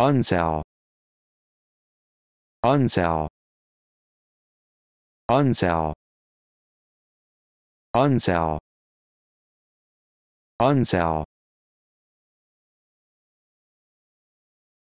unsell unsell unsell unsell unsell